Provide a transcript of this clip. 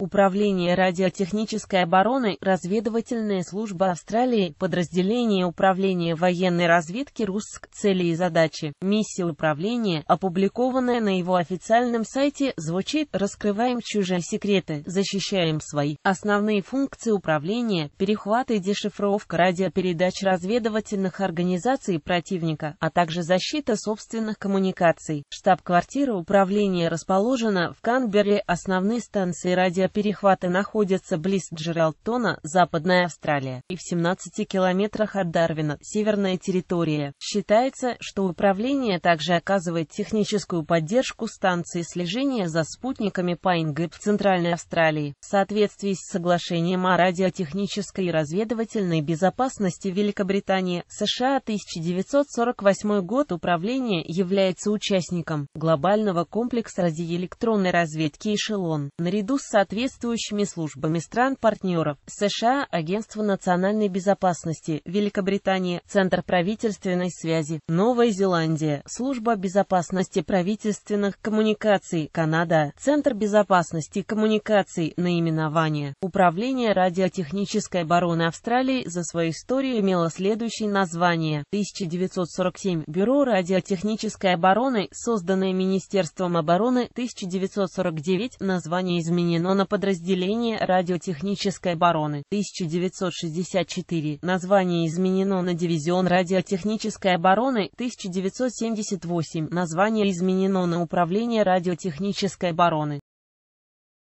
Управление радиотехнической обороны, разведывательная служба Австралии, подразделение управления военной разведки РУСК, цели и задачи, миссия управления, опубликованная на его официальном сайте, звучит «Раскрываем чужие секреты, защищаем свои». Основные функции управления, перехват и дешифровка радиопередач разведывательных организаций противника, а также защита собственных коммуникаций. Штаб-квартира управления расположена в Канберре, основные станции радио перехваты находятся близ Джералтона, Западная Австралия, и в 17 километрах от Дарвина, Северная территория. Считается, что управление также оказывает техническую поддержку станции слежения за спутниками Пайнгип в Центральной Австралии. В соответствии с соглашением о радиотехнической и разведывательной безопасности Великобритании, США 1948 год управление является участником глобального комплекса радиоэлектронной разведки «Эшелон». Наряду с соответствующим соответствующими службами стран-партнеров США, Агентство национальной безопасности Великобритания, Центр правительственной связи, Новая Зеландия, Служба безопасности правительственных коммуникаций, Канада, Центр безопасности коммуникаций, наименование. Управление радиотехнической обороны Австралии за свою историю имело следующее название. 1947 Бюро радиотехнической обороны, созданное Министерством обороны 1949, название изменено на подразделение радиотехнической обороны 1964. Название изменено на дивизион радиотехнической обороны 1978. Название изменено на управление радиотехнической обороны.